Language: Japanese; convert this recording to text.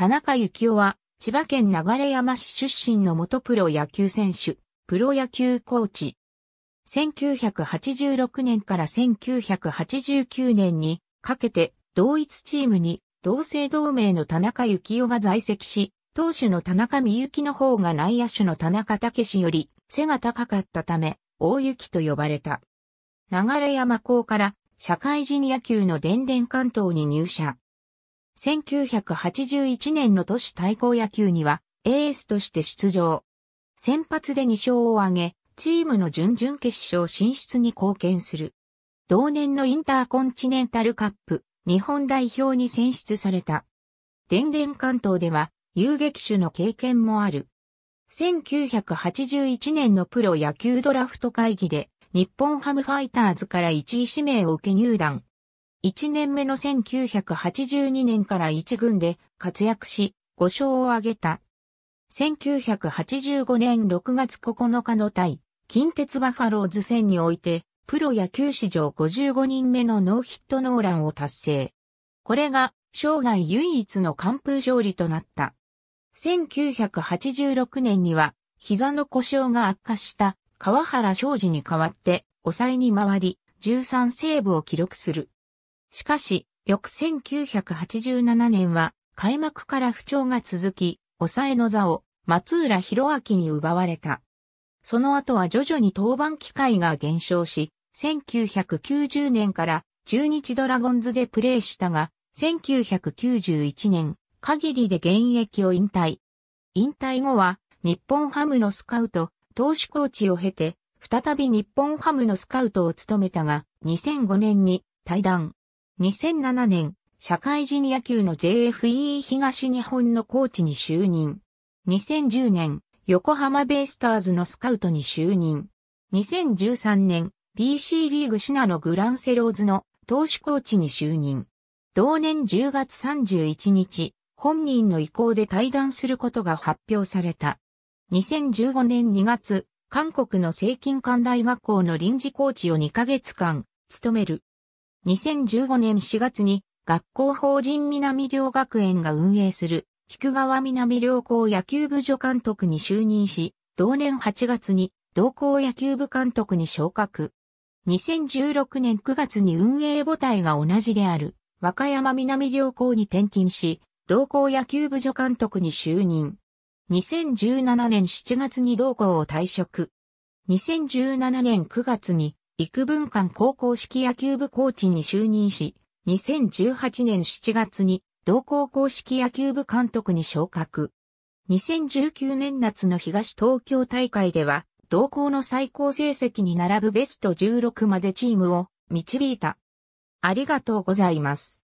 田中幸雄は、千葉県流山市出身の元プロ野球選手、プロ野球コーチ。1986年から1989年にかけて同一チームに同姓同名の田中幸雄が在籍し、投手の田中美幸の方が内野手の田中武より背が高かったため、大雪と呼ばれた。流山校から社会人野球の伝伝関東に入社。1981年の都市対抗野球には、エースとして出場。先発で2勝を挙げ、チームの準々決勝進出に貢献する。同年のインターコンチネンタルカップ、日本代表に選出された。電電関東では、遊撃手の経験もある。1981年のプロ野球ドラフト会議で、日本ハムファイターズから1位指名を受け入団。1年目の1982年から1軍で活躍し、5勝を挙げた。1985年6月9日の対、近鉄バファローズ戦において、プロ野球史上55人目のノーヒットノーランを達成。これが、生涯唯一の完封勝利となった。1986年には、膝の故障が悪化した川原昌司に代わって、抑えに回り、13セーブを記録する。しかし、翌1987年は開幕から不調が続き、抑えの座を松浦博明に奪われた。その後は徐々に登板機会が減少し、1990年から中日ドラゴンズでプレーしたが、1991年限りで現役を引退。引退後は日本ハムのスカウト、投手コーチを経て、再び日本ハムのスカウトを務めたが、2005年に退団。2007年、社会人野球の JFE 東日本のコーチに就任。2010年、横浜ベイスターズのスカウトに就任。2013年、BC リーグシナのグランセローズの投手コーチに就任。同年10月31日、本人の意向で退団することが発表された。2015年2月、韓国の聖金館大学校の臨時コーチを2ヶ月間、務める。2015年4月に学校法人南寮学園が運営する菊川南寮校野球部助監督に就任し、同年8月に同校野球部監督に昇格。2016年9月に運営母体が同じである和歌山南両校に転勤し、同校野球部助監督に就任。2017年7月に同校を退職。2017年9月に陸分館高校式野球部コーチに就任し、2018年7月に同高校式野球部監督に昇格。2019年夏の東東京大会では、同校の最高成績に並ぶベスト16までチームを導いた。ありがとうございます。